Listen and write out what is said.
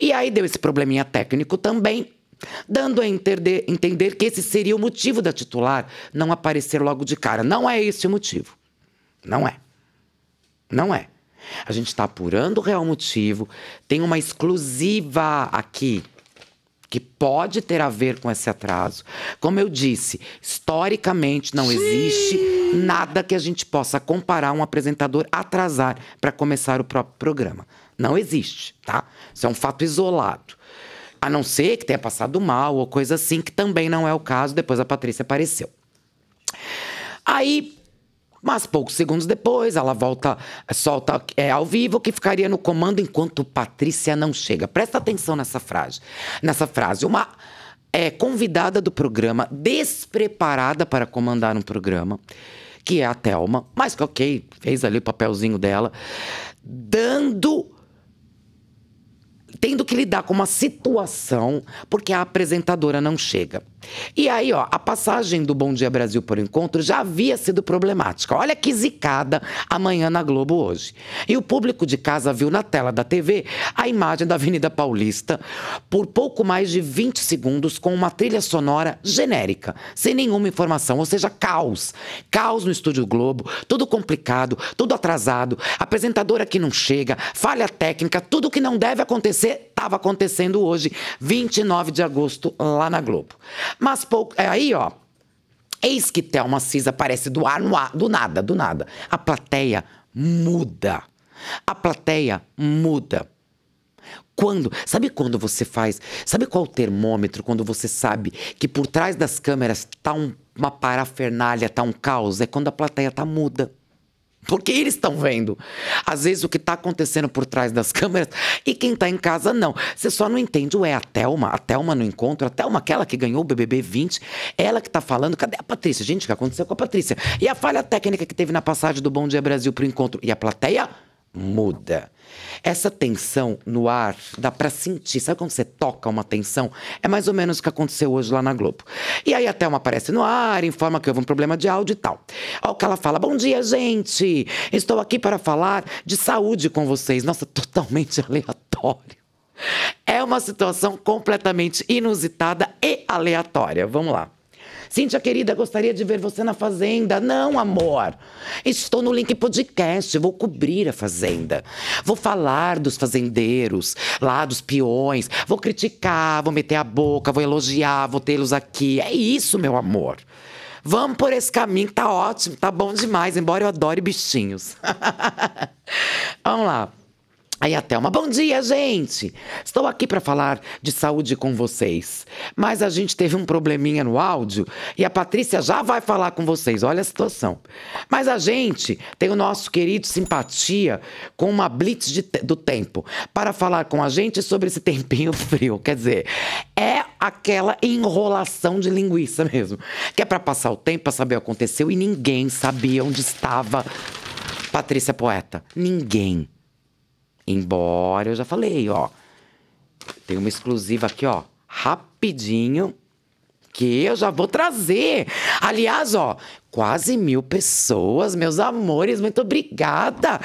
E aí deu esse probleminha técnico também, dando a entender, entender que esse seria o motivo da titular não aparecer logo de cara. Não é esse o motivo. Não é. Não é. A gente está apurando o real motivo, tem uma exclusiva aqui que pode ter a ver com esse atraso. Como eu disse, historicamente não Sim. existe nada que a gente possa comparar um apresentador atrasar para começar o próprio programa. Não existe, tá? Isso é um fato isolado. A não ser que tenha passado mal ou coisa assim, que também não é o caso, depois a Patrícia apareceu. Aí mas poucos segundos depois, ela volta, solta é, ao vivo que ficaria no comando enquanto Patrícia não chega. Presta atenção nessa frase. Nessa frase, uma é convidada do programa, despreparada para comandar um programa, que é a Thelma, mas que ok, fez ali o papelzinho dela, dando tendo que lidar com uma situação porque a apresentadora não chega. E aí, ó, a passagem do Bom Dia Brasil por encontro já havia sido problemática. Olha que zicada amanhã na Globo hoje. E o público de casa viu na tela da TV a imagem da Avenida Paulista por pouco mais de 20 segundos com uma trilha sonora genérica, sem nenhuma informação, ou seja, caos. Caos no Estúdio Globo, tudo complicado, tudo atrasado, apresentadora que não chega, falha técnica, tudo que não deve acontecer estava acontecendo hoje, 29 de agosto, lá na Globo. Mas pouco. É aí, ó. Eis que Thelma Cis aparece do ar no ar, do nada, do nada. A plateia muda. A plateia muda. Quando? Sabe quando você faz? Sabe qual o termômetro quando você sabe que por trás das câmeras está um, uma parafernália, está um caos? É quando a plateia está muda. Porque eles estão vendo. Às vezes o que está acontecendo por trás das câmeras e quem está em casa não. Você só não entende, ué, a Thelma, a Thelma no encontro, a Thelma, aquela que ganhou o BBB 20, ela que está falando, cadê a Patrícia? Gente, o que aconteceu com a Patrícia? E a falha técnica que teve na passagem do Bom Dia Brasil para o encontro? E a plateia muda. Essa tensão no ar, dá para sentir. Sabe quando você toca uma tensão? É mais ou menos o que aconteceu hoje lá na Globo. E aí até uma aparece no ar, informa que houve um problema de áudio e tal. Olha o que ela fala: Bom dia, gente! Estou aqui para falar de saúde com vocês. Nossa, totalmente aleatório. É uma situação completamente inusitada e aleatória. Vamos lá. Cíntia querida, gostaria de ver você na Fazenda. Não, amor. Estou no Link Podcast, vou cobrir a Fazenda. Vou falar dos fazendeiros, lá dos peões. Vou criticar, vou meter a boca, vou elogiar, vou tê-los aqui. É isso, meu amor. Vamos por esse caminho, tá ótimo, tá bom demais, embora eu adore bichinhos. Vamos lá. Aí a Thelma, bom dia, gente! Estou aqui para falar de saúde com vocês. Mas a gente teve um probleminha no áudio e a Patrícia já vai falar com vocês. Olha a situação. Mas a gente tem o nosso querido Simpatia com uma blitz do tempo para falar com a gente sobre esse tempinho frio. Quer dizer, é aquela enrolação de linguiça mesmo. Que é para passar o tempo, para saber o que aconteceu e ninguém sabia onde estava Patrícia é Poeta. Ninguém. Embora eu já falei, ó. Tem uma exclusiva aqui, ó. Rapidinho. Que eu já vou trazer. Aliás, ó, quase mil pessoas, meus amores. Muito obrigada.